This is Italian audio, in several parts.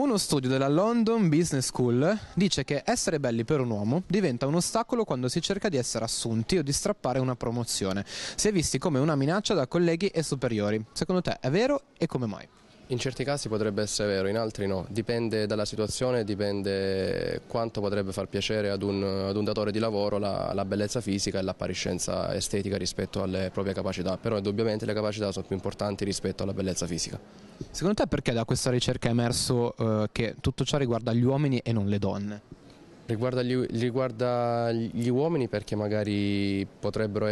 Uno studio della London Business School dice che essere belli per un uomo diventa un ostacolo quando si cerca di essere assunti o di strappare una promozione. Si è visti come una minaccia da colleghi e superiori. Secondo te è vero e come mai? In certi casi potrebbe essere vero, in altri no, dipende dalla situazione, dipende quanto potrebbe far piacere ad un, ad un datore di lavoro la, la bellezza fisica e l'appariscenza estetica rispetto alle proprie capacità, però indubbiamente le capacità sono più importanti rispetto alla bellezza fisica. Secondo te perché da questa ricerca è emerso eh, che tutto ciò riguarda gli uomini e non le donne? Riguarda gli, riguarda gli, uomini perché magari potrebbero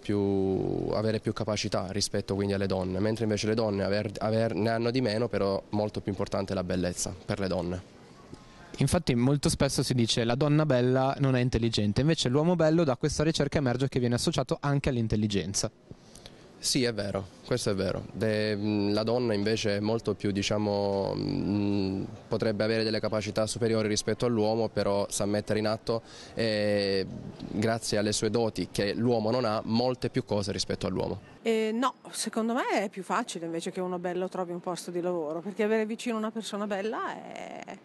più, avere più capacità rispetto alle donne, mentre invece le donne aver, aver, ne hanno di meno, però molto più importante è la bellezza per le donne. Infatti molto spesso si dice la donna bella non è intelligente, invece l'uomo bello da questa ricerca emerge che viene associato anche all'intelligenza. Sì, è vero, questo è vero. De, la donna invece è molto più, diciamo, potrebbe avere delle capacità superiori rispetto all'uomo, però sa mettere in atto, eh, grazie alle sue doti che l'uomo non ha, molte più cose rispetto all'uomo. Eh, no, secondo me è più facile invece che uno bello trovi un posto di lavoro, perché avere vicino una persona bella è,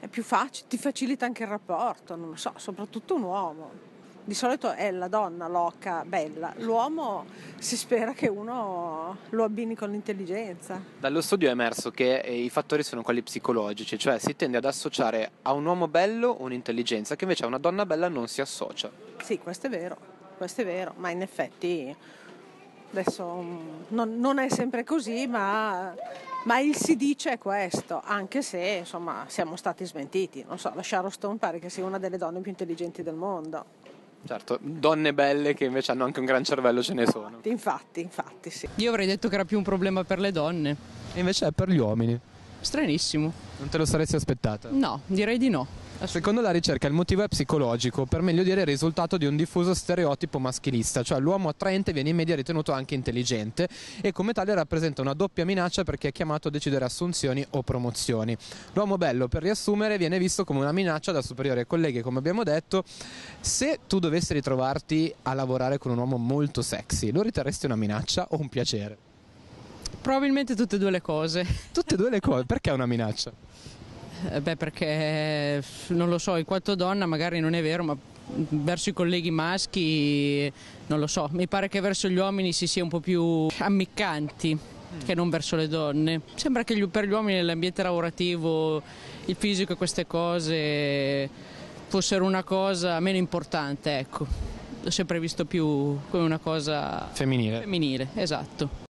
è più facile, ti facilita anche il rapporto, non lo so, soprattutto un uomo di solito è la donna l'oca bella, l'uomo si spera che uno lo abbini con l'intelligenza. Dallo studio è emerso che eh, i fattori sono quelli psicologici, cioè si tende ad associare a un uomo bello un'intelligenza che invece a una donna bella non si associa. Sì, questo è vero, questo è vero, ma in effetti adesso mm, non, non è sempre così, ma ma il si dice è questo, anche se insomma siamo stati smentiti. Non so, la Sharon Stone pare che sia una delle donne più intelligenti del mondo. Certo, donne belle che invece hanno anche un gran cervello ce ne sono. Infatti, infatti, sì. Io avrei detto che era più un problema per le donne. E invece è per gli uomini. Stranissimo. Non te lo saresti aspettata? No, direi di no. Secondo la ricerca il motivo è psicologico, per meglio dire il risultato di un diffuso stereotipo maschilista, cioè l'uomo attraente viene in media ritenuto anche intelligente e come tale rappresenta una doppia minaccia perché è chiamato a decidere assunzioni o promozioni. L'uomo bello, per riassumere, viene visto come una minaccia da superiori e colleghi, come abbiamo detto, se tu dovessi ritrovarti a lavorare con un uomo molto sexy, lo riterresti una minaccia o un piacere? Probabilmente tutte e due le cose. Tutte e due le cose, perché è una minaccia? Eh, beh perché eh, non lo so, in quanto donna magari non è vero, ma verso i colleghi maschi non lo so, mi pare che verso gli uomini si sia un po' più ammiccanti mm. che non verso le donne. Sembra che per gli uomini l'ambiente lavorativo, il fisico e queste cose fossero una cosa meno importante, ecco. L'ho sempre visto più come una cosa femminile. femminile esatto.